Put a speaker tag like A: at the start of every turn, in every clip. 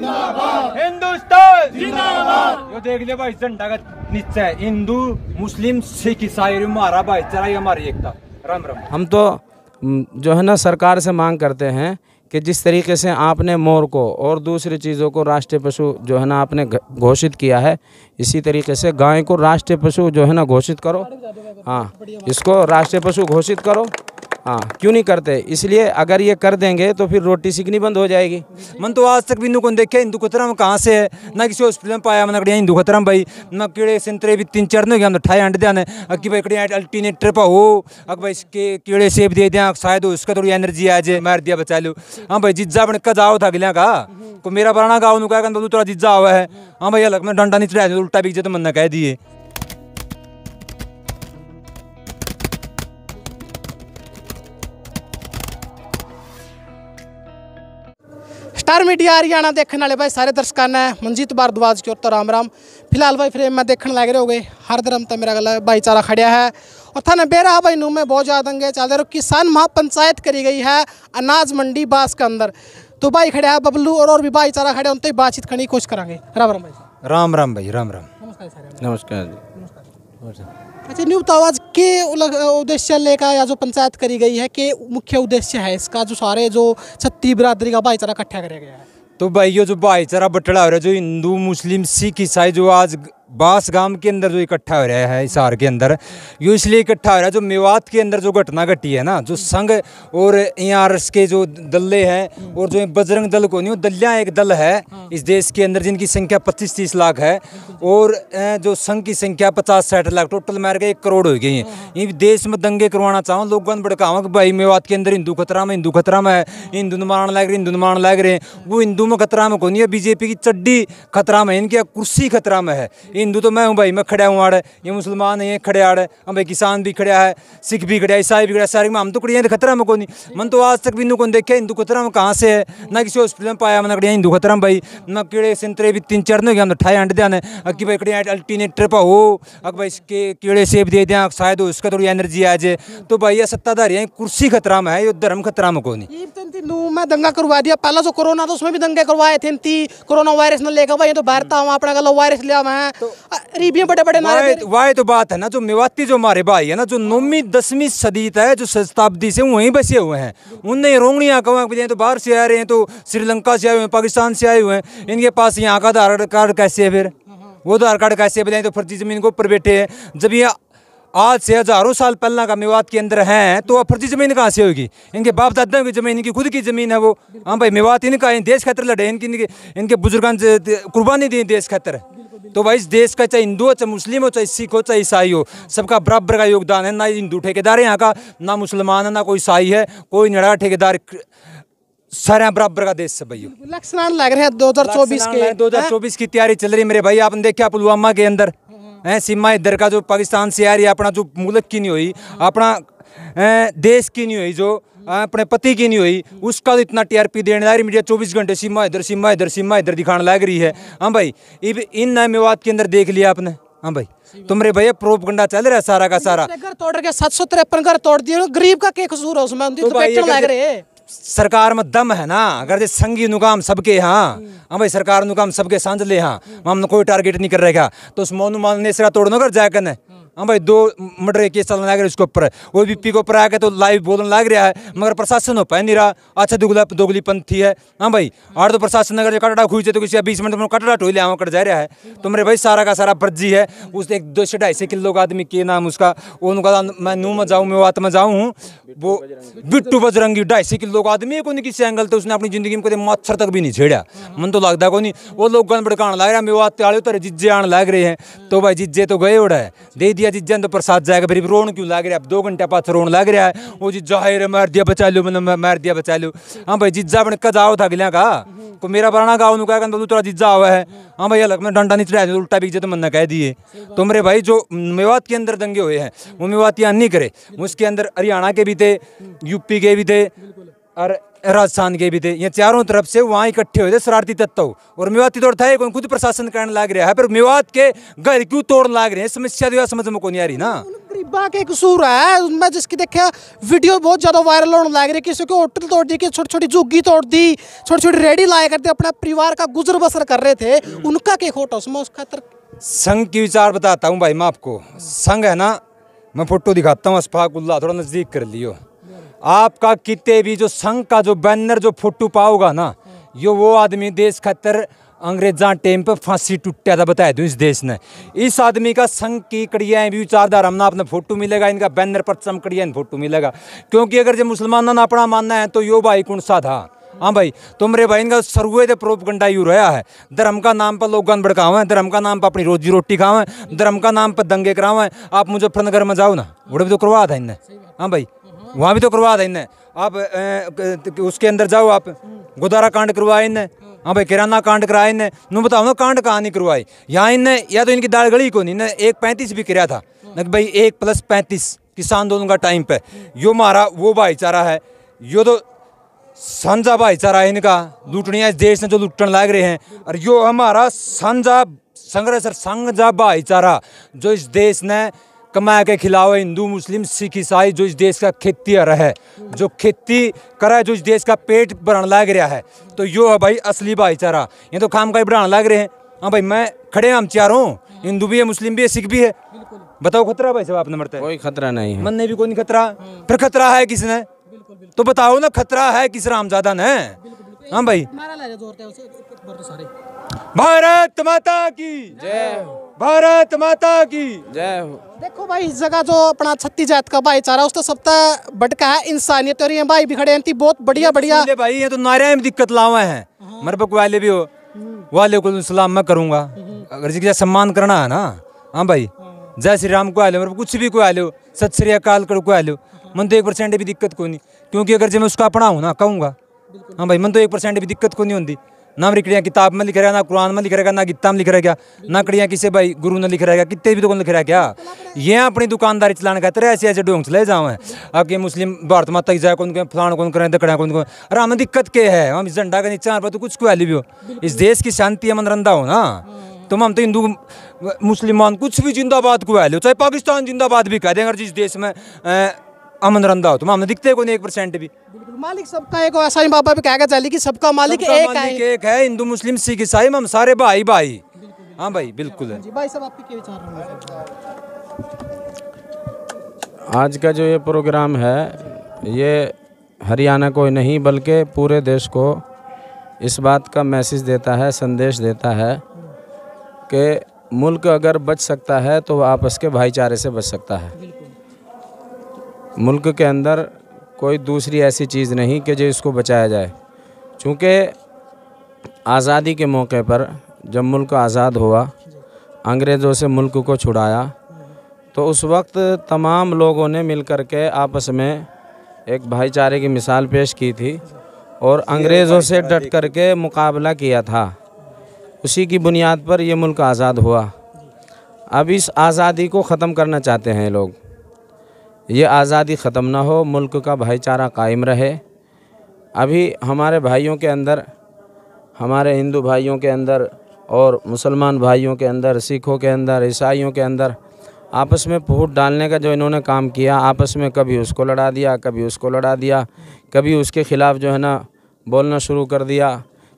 A: जिंदाबाद हिंदुस्तान जिंदाबाद यो देख ले भाई झंडा का नीचे हिंदू मुस्लिम सिख ईसाई हमारा भाईचारा ही हमारी एकता राम राम
B: हम तो जो है ना सरकार से मांग करते हैं कि जिस तरीके से आपने मोर को और दूसरी चीज़ों को राष्ट्रीय पशु जो है ना आपने घोषित किया है इसी तरीके से गाय को राष्ट्रीय पशु जो है ना घोषित करो हाँ इसको राष्ट्रीय पशु
A: घोषित करो हाँ क्यों नहीं करते इसलिए अगर ये कर देंगे तो फिर रोटी सीखनी बंद हो जाएगी मन तो आज तक भी हिंदू को देखे हिंदू खतरा कहाँ से है ना किसी हॉस्पिटल में पाया मैंने हिंदू खतरा भाई ना कीड़े संतरे भी तीन चार गया तो ठाई अंडे देने कि भाई अल्टीनेट अल्टीनेटर हो अग भाई इसके कीड़े सेब दे दें शायद उसका थोड़ी एनर्जी आ जाए मार दिया बचा लो हाँ भाई जिज्जा बन का जाओ था अगले का को मेरा पुराना गाँव नु कहा थोड़ा तो जिज्जा हुआ है हाँ भाई अलग मैं डंडा नहीं चढ़ाया उल्टा बिक जाए तो मन कह दिए
C: स्टार मीडिया हरियाणा देखने वाले भाई सारे दर्शकों ने मनजीत भारद्वाज की ओर तो राम राम फिलहाल भाई फ्रेम मैं देखने लग रहे हो गए हर धर्म तो मेरा गला भाईचारा खड़ा है और थाना बेरा भाई नू में बहुत ज़्यादा दंगे चल रहे किसान महापंचायत करी गई है अनाज मंडी बास के अंदर तो भाई खड़ा है बबलू और और भी भाईचारा खड़े उनसे बातचीत करने की कोशिश करेंगे राम राम भाई
A: राम राम भाई राम राम नमस्कार नमस्कार जी
C: नमस्कार अच्छा नियुक्त आवाज़ तो के उद्देश्य लेकर या जो पंचायत करी गई है के मुख्य उद्देश्य है इसका जो सारे जो छत्तीस बरादरी का भाईचारा इकट्ठा कराया गया है
A: तो भाइयों जो भाईचारा बटड़ा हो रहा है जो हिंदू मुस्लिम सिख ईसाई जो आज बास गांव के अंदर जो इकट्ठा हो रहा है हिसार के अंदर यू इसलिए इकट्ठा हो रहा है जो मेवात के अंदर जो घटना घटी है ना जो संघ और यहाँ के जो दल्ले हैं और जो बजरंग दल को नहीं दलिया एक दल है इस देश के अंदर जिनकी संख्या पच्चीस तीस लाख है और जो संघ की संख्या पचास साठ लाख टोटल मार के एक करोड़ हो गई है ये देश में दंगे करवाना चाहूँ लोग भड़कावा कि भाई मेवात के अंदर हिंदू खतरा में हिंदू खतरा में है हिंदू मारने लग रहे हिंदू मारने लग रहे हैं वो हिंदू में खतरा में कौन है बीजेपी की चड्डी खतरा में इनकी कुर्सी खतरा में है हिंदू तो मैं हूँ भाई मैं खड़ा हूँ आड़ ये मुसलमान है ये खड़े आड़ हम भाई किसान भी खड़ा है सिख भी खड़ा है ईसाई भी खड़ा है सारे में हम तो खड़े हैं खतरा में कौन मन तो आज तक भी हिंदू कौन देखे हिंदू खतरा में कहाँ से है ना किसी हॉस्पिटल में पाया मैंने खड़े हिंदू खतरा में भाई ना कीड़े संतरे भी तीन चार नहीं हम तो ठाए हंट देने अक्की भाई खड़े अल्टीनेटर पर हो अक भाई इसके कीड़े सेब दे दें शायद उसका थोड़ी एनर्जी आ जाए तो भाई ये सत्ताधारी है कुर्सी खतरा में है ये धर्म खतरा में कौन
C: तो मैं दंगा करवा दिया पहला जो तो कोरोना था तो उसमें भी दंगे करवाए थे कोरोना वायरस ने लेकर भाई तो भारत आवा अपना वायरस लिया मैं
A: अरीबियाँ बड़े बड़े नारे वाह तो-, तो बात है ना जो मेवाती जो हमारे भाई है ना जो नौवीं दसवीं सदी है जो शताब्दी से वहीं बसे हुए हैं उनने रोंगड़ियाँ कवा बजाय तो बाहर से आ रहे हैं तो श्रीलंका से आए हुए हैं पाकिस्तान से आए हुए हैं इनके पास यहाँ का आधार कार्ड कैसे है फिर वो आधार कार्ड कैसे बजाय तो फर्जी जमीन के ऊपर बैठे हैं जब ये आज से हजारों साल पहला का मेवात के अंदर हैं तो अब फर्जी जमीन कहाँ से होगी इनके बाप दादा की जमीन इनकी खुद की जमीन है वो हाँ भाई मेवात इनका इन देश खतर लड़े इनकी इनके, बुजुर्गान कुर्बानी दी देश खातर तो भाई देश का चाहे हिंदू हो चाहे मुस्लिम हो चाहे सिख हो चाहे ईसाई हो सबका बराबर का योगदान है ना हिंदू ठेकेदार है यहाँ का ना मुसलमान है ना कोई ईसाई है कोई नड़ा ठेकेदार सारे बराबर का देश से भाई
C: लग रहे हैं दो हजार चौबीस के दो हजार
A: चौबीस की तैयारी चल रही है मेरे भाई आपने देखा पुलवामा के अंदर है सीमा इधर का जो पाकिस्तान से आ रही है अपना जो मुल्क की नहीं हुई अपना देश की नहीं हुई जो अपने पति की नहीं हुई उसका तो इतना टीआरपी देने लग रही मीडिया चौबीस घंटे सीमा इधर सीमा इधर सीमा इधर दिखाने लग रही है हाँ भाई इन नए के अंदर देख लिया आपने हाँ भाई तुमरे तो भैया प्रोपगंडा चल रहा है सारा का सारा घर
C: तोड़ गया सात सौ तिरपन घर तोड़ दिया गरीब का क्या कसूर है उसमें तो तो
A: सरकार में दम है ना अगर संगी नुकाम सबके हाँ हाँ भाई सरकार नुकाम सबके सांझ ले हाँ हमने कोई टारगेट नहीं कर रहेगा तो उस मोनू मान ने सिरा तोड़नो कर जाया कने हाँ भाई दो मर्डर केस चलने लग रहा है उसके ऊपर वो भी पी के ऊपर आ तो लाइव बोलने लग रहा है मगर प्रशासन हो पाए नहीं रहा अच्छा दुगला दोगली पंथी है हाँ भाई और तो प्रशासन अगर जो कटड़ा है तो किसी बीस मिनट में कटड़ा टोई लिया कट जा रहा है तो मेरे भाई सारा का सारा बर्जी है उस एक दो से ढाई सौ किलो का आदमी के नाम उसका वो उनका मैं नू में जाऊँ मैं वात में जाऊँ हूँ वो बिट्टू बजरंगी ढाई सौ किलो का आदमी को नहीं किसी एंगल तो उसने अपनी जिंदगी में कभी मच्छर तक भी नहीं छेड़ा मन तो लगता को नहीं वो लोग गन भड़कान लग रहा है मेरे वात आड़े जिज्जे आने लग रहे हैं तो भाई जिज्जे तो गए उड़ा है दे दिया जी जन प्रसाद जाएगा फिर रोन क्यों लाग रहा है दो घंटे पास रोन लाग रहा है वो जी जाहिर मार दिया बचा लो मतलब मार दिया बचा लो हाँ भाई जिज्जा अपने कद जाओ था अगले का को मेरा बराना गाँव नु कहा तू तेरा जिज्जा हुआ है हाँ भाई अलग मैं डंडा नहीं चढ़ाया उल्टा बिक जाए तो मन कह दिए तो मेरे भाई जो मेवात के अंदर दंगे हुए हैं वो मेवात यहाँ नहीं करे उसके अंदर हरियाणा के भी थे यूपी के भी थे और राजस्थान के भी थे ये चारों तरफ से वहाँ इकट्ठे हुए थे शरारती तत्व और मेवाती तोड़ था कौन खुद प्रशासन करने लाग रहा है पर मेवात के घर क्यों तोड़ लाग रहे हैं समस्या जो समझ में को नहीं आ रही ना
C: गरीबा के कसूर है उनमें जिसकी देखा वीडियो बहुत ज़्यादा वायरल होने लग रही किसी को होटल तोड़ दी किसी छोटी छोटी झुग्गी तोड़ दी छोटी छोटी रेडी लाया करते अपना परिवार का गुजर बसर कर रहे थे उनका के खोटो उसमें उसका तर...
A: संघ की विचार बताता हूँ भाई मैं आपको संघ है ना मैं फोटो दिखाता हूँ अशफाक उल्ला थोड़ा नज़दीक कर लियो आपका कितने भी जो संघ का जो बैनर जो फोटो पाओगा ना यो वो आदमी देश खतर अंग्रेजा टेम पर फांसी टूटा था बताया दू इस देश ने इस आदमी का संघ की कड़िया भी विचारधारा हमने अपना फोटो मिलेगा इनका बैनर पर चमकड़िया फोटो मिलेगा क्योंकि अगर जब मुसलमानों ने अपना मानना है तो यो भाई कौन सा था हाँ भाई तुमरे तो भाई इनका सरुए प्रोप गंडा यू रहा है धर्म का नाम पर लोग गन भड़कावें धर्म का नाम पर अपनी रोजी रोटी खावें धर्म का नाम पर दंगे करावें आप मुजफ्फरनगर में जाओ ना उड़े भी तो करवा था इनने हाँ भाई वहाँ भी तो करवा था इनने आप ए, उसके अंदर जाओ आप गुदारा कांड करवाए इनने हाँ भाई किराना कांड कराए इनने बताओ ना कांड कहाँ नहीं करवाई यहाँ इनने या तो इनकी दाल गली को नहीं एक पैंतीस भी किराया था भाई एक प्लस पैंतीस किसान आंदोलन का टाइम पे यो मारा वो भाईचारा है यो तो सांझा भाईचारा है इनका लूटनिया इस देश ने जो लूटन लाग रहे हैं और यो हमारा साझा संघर्ष और साझा भाईचारा जो इस देश ने कमाए के खिलाओ हिंदू मुस्लिम सिख ईसाई जो इस देश का खेतीर है जो खेती करा है जो इस देश का पेट भरण लग रहा है तो यो है भाई असली भाईचारा ये तो काम का बढ़ाने लग रहे हैं हाँ भाई मैं खड़े हम चार हूँ हिंदू भी है मुस्लिम भी है सिख भी है बताओ खतरा भाई साहब आपने मरते कोई खतरा नहीं है मन नहीं भी कोई नहीं खतरा फिर खतरा है किसने तो बताओ ना खतरा है किस रामजादा ने हाँ भाई भारत माता की
C: जय भारत माता की जय हो देखो भाई इस जगह जो अपना छत्तीस जात का भाईचारा उसका सबका बटका है इंसानियत और ये भाई भी खड़े हैं बहुत बढ़िया तो बढ़िया
A: भाई ये तो नारायण में दिक्कत लावा है हाँ। मर बक वाले भी हो वाले को तो सलाम मैं करूँगा हम्म। अगर जी सम्मान करना है ना हाँ भाई हाँ। जय श्री राम को आ लो कुछ भी को आ लो सत श्री अकाल कर को आ लो हाँ। मन तो एक परसेंट भी दिक्कत को नहीं क्योंकि अगर जब मैं उसका अपना हूँ ना कहूँगा हाँ भाई मन तो एक परसेंट भी दिक्कत को नहीं होती ना मेरी कड़िया किताब में लिख रहेगा ना कुरान में लिख रहेगा ना गीता में लिख रहेगा ना कड़िया किसी भाई गुरु ने लिख रहेगा कितने भी दुकान लिख रहा क्या ये अपनी दुकानदारी चलाने खातर ऐसे ऐसे डोंग चले जाओ आगे मुस्लिम भारत माता की जाए कौन कहें फलान कौन करें दकड़ा कौन कौन अरे हमें दिक्कत के है हम इस झंडा के नीचे पर तो कुछ को भी हो इस देश की शांति हम रंदा हो ना हाँ। तो हम तो हिंदू मुसलमान कुछ भी जिंदाबाद को है चाहे पाकिस्तान जिंदाबाद भी कह देंगे जिस देश में अमन रंदा हो तुम हमने दिखते को नहीं एक परसेंट भी
C: मालिक सबका एक ऐसा ही बाबा भी कहेगा चाली की सबका मालिक सबका एक मालिक
A: एक है हिंदू मुस्लिम सिख ईसाई हम सारे भाई भाई हाँ भाई बिल्कुल है
B: हाँ आज का जो ये प्रोग्राम है ये हरियाणा को नहीं बल्कि पूरे देश को इस बात का मैसेज देता है संदेश देता है कि मुल्क अगर बच सकता है तो आपस के भाईचारे से बच सकता है मुल्क के अंदर कोई दूसरी ऐसी चीज़ नहीं कि जो इसको बचाया जाए चूँकि आज़ादी के मौके पर जब मुल्क आज़ाद हुआ अंग्रेज़ों से मुल्क को छुड़ाया तो उस वक्त तमाम लोगों ने मिलकर के आपस में एक भाईचारे की मिसाल पेश की थी और अंग्रेज़ों से डट कर के मुकाबला किया था उसी की बुनियाद पर ये मुल्क आज़ाद हुआ अब इस आज़ादी को ख़त्म करना चाहते हैं लोग ये आज़ादी ख़त्म ना हो मुल्क का भाईचारा कायम रहे अभी हमारे भाइयों के अंदर हमारे हिंदू भाइयों के अंदर और मुसलमान भाइयों के अंदर सिखों के अंदर ईसाइयों के अंदर आपस में फूट डालने का जो इन्होंने काम किया आपस में कभी उसको लड़ा दिया कभी उसको लड़ा दिया कभी उसके ख़िलाफ़ जो है ना बोलना शुरू कर दिया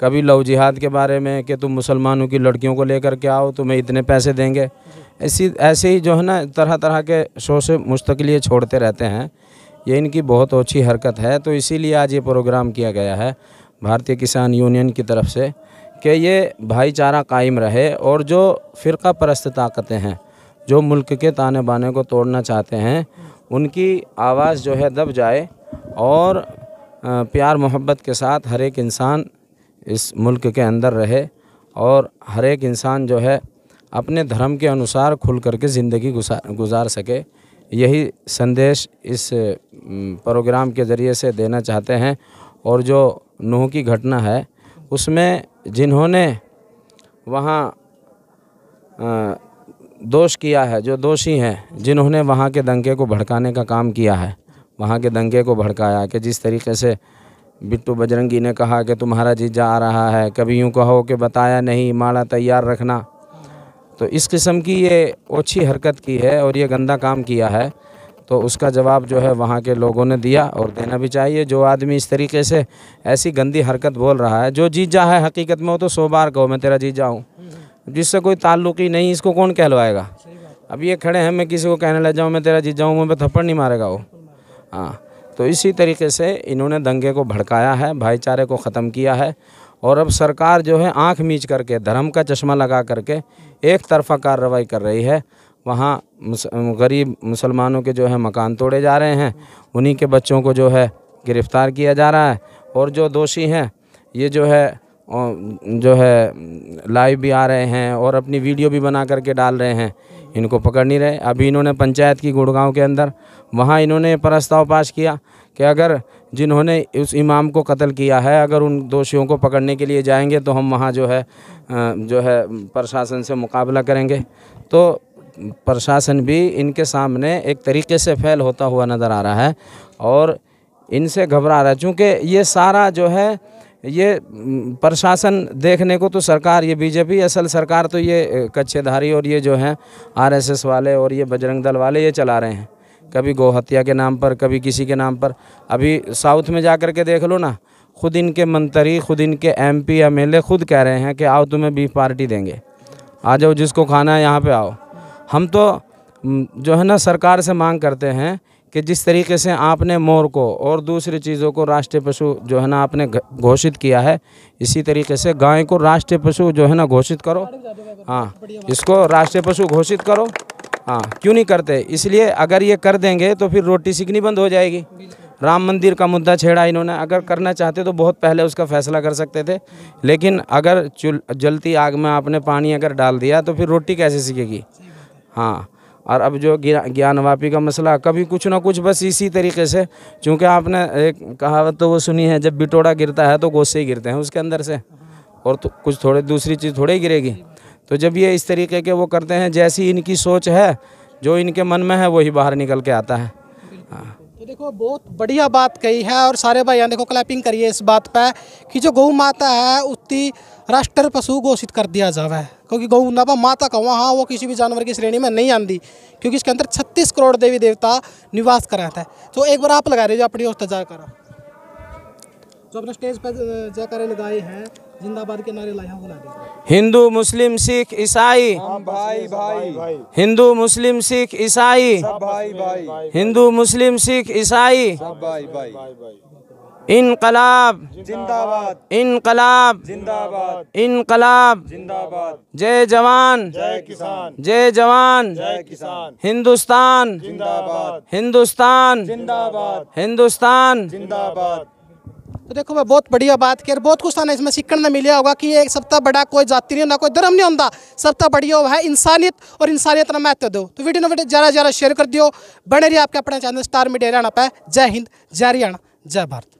B: कभी लव जिहाद के बारे में कि तुम मुसलमानों की लड़कियों को लेकर के आओ तुम्हें इतने पैसे देंगे इसी ऐसे ही जो है ना तरह तरह के शो से मुस्तकिले छोड़ते रहते हैं ये इनकी बहुत अच्छी हरकत है तो इसीलिए आज ये प्रोग्राम किया गया है भारतीय किसान यूनियन की तरफ से कि ये भाईचारा कायम रहे और जो फ़िरका परस्त ताकतें हैं जो मुल्क के ताने बाने को तोड़ना चाहते हैं उनकी आवाज़ जो है दब जाए और प्यार मोहब्बत के साथ हर एक इंसान इस मुल्क के अंदर रहे और हर एक इंसान जो है अपने धर्म के अनुसार खुल करके ज़िंदगी गुजार सके यही संदेश इस प्रोग्राम के ज़रिए से देना चाहते हैं और जो नूह की घटना है उसमें जिन्होंने वहाँ दोष किया है जो दोषी हैं जिन्होंने वहाँ के दंगे को भड़काने का काम किया है वहाँ के दंगे को भड़काया कि जिस तरीके से बिट्टू बजरंगी ने कहा कि तुम्हारा जीजा आ रहा है कभी यूँ कहो कि बताया नहीं माड़ा तैयार रखना तो इस किस्म की ये ओछी हरकत की है और ये गंदा काम किया है तो उसका जवाब जो है वहाँ के लोगों ने दिया और देना भी चाहिए जो आदमी इस तरीके से ऐसी गंदी हरकत बोल रहा है जो जीजा है हकीकत में हो तो सो बार कहो मैं तेरा जीजा हूँ जिससे कोई ताल्लुक ही नहीं इसको कौन कहलवाएगा अब ये खड़े हैं मैं किसी को कहने लग जाऊँ मैं तेरा जीजा हूँ मैं थप्पड़ नहीं मारेगा वो हाँ तो इसी तरीके से इन्होंने दंगे को भड़काया है भाईचारे को ख़त्म किया है और अब सरकार जो है आंख मीच करके धर्म का चश्मा लगा करके एक तरफा कार्रवाई कर रही है वहाँ गरीब मुसलमानों के जो है मकान तोड़े जा रहे हैं उन्हीं के बच्चों को जो है गिरफ़्तार किया जा रहा है और जो दोषी हैं ये जो है जो है लाइव भी आ रहे हैं और अपनी वीडियो भी बना करके डाल रहे हैं इनको पकड़ नहीं रहे अभी इन्होंने पंचायत की गुड़गांव के अंदर वहाँ इन्होंने प्रस्ताव पास किया कि अगर जिन्होंने उस इमाम को कत्ल किया है अगर उन दोषियों को पकड़ने के लिए जाएंगे तो हम वहाँ जो है जो है प्रशासन से मुकाबला करेंगे तो प्रशासन भी इनके सामने एक तरीके से फैल होता हुआ नज़र आ रहा है और इनसे घबरा रहा है चूँकि ये सारा जो है ये प्रशासन देखने को तो सरकार ये बीजेपी असल सरकार तो ये कच्चेधारी और ये जो हैं आरएसएस वाले और ये बजरंग दल वाले ये चला रहे हैं कभी गौहत्या के नाम पर कभी किसी के नाम पर अभी साउथ में जा कर के देख लो ना खुद इनके मंत्री खुद इनके एमपी एमएलए खुद कह रहे हैं कि आओ तुम्हें बीफ पार्टी देंगे आ जाओ जिसको खाना है यहाँ पे आओ हम तो जो है ना सरकार से मांग करते हैं कि जिस तरीके से आपने मोर को और दूसरी चीज़ों को राष्ट्रीय पशु जो है ना आपने घोषित किया है इसी तरीके से गाय को राष्ट्रीय पशु जो है ना घोषित करो हाँ इसको राष्ट्रीय पशु घोषित करो हाँ क्यों नहीं करते इसलिए अगर ये कर देंगे तो फिर रोटी सीखनी बंद हो जाएगी राम मंदिर का मुद्दा छेड़ा इन्होंने अगर करना चाहते तो बहुत पहले उसका फैसला कर सकते थे लेकिन अगर चुल जलती आग में आपने पानी अगर डाल दिया तो फिर रोटी कैसे सीखेगी हाँ और अब जो ज्ञानवापी का मसला कभी कुछ ना कुछ बस इसी तरीके से चूँकि आपने एक कहावत तो वो सुनी है जब बिटोड़ा गिरता है तो गोसे ही गिरते हैं उसके अंदर से और तो कुछ थोड़े दूसरी चीज़ थोड़े ही गिरेगी तो जब ये इस तरीके के वो करते हैं जैसी इनकी सोच है जो इनके मन में है वही बाहर निकल के आता है हाँ
C: तो देखो बहुत बढ़िया बात कही है और सारे भाई देखो क्लैपिंग करिए इस बात पर कि जो गौ माता है उतनी राष्ट्र पशु घोषित कर दिया जावा है क्योंकि गऊ नापा माता का वहाँ वो किसी भी जानवर की श्रेणी में नहीं आंदी क्योंकि इसके अंदर छत्तीस करोड़ देवी देवता निवास करा था तो एक बार आप लगा रहे जो अपनी व्यवस्था जा करा जो अपने स्टेज पर जाकर लगाए हैं जिंदाबाद के नारे लाए
B: हैं हिंदू मुस्लिम सिख ईसाई भाई भाई हिंदू मुस्लिम सिख ईसाई
A: भाई भाई हिंदू मुस्लिम सिख ईसाई भाई भाई
B: इनकलाब जिंदाबाद इनकलाब जिंदाबाद इनकलाब जिंदाबाद जय जवान जय किसान जय
A: जवान जय किसान
C: हिंदुस्तान जिंदाबाद हिंदुस्तान जिंदाबाद हिंदुस्तान
A: जिंदाबाद
C: तो देखो भाई बहुत बढ़िया बात की बहुत कुछ था ना इसमें सीखने ने मिला होगा कि एक सबसे बड़ा कोई जाति नहीं होता कोई धर्म नहीं होता सबसे बढ़िया है इंसानियत और इंसानियत ना महत्व दो तो वीडियो ने ज़्यादा ज़्यादा शेयर कर दियो बने रही आपके अपने चैनल स्टार मीडिया हरियाणा पर जय हिंद जय हरियाणा जय भारत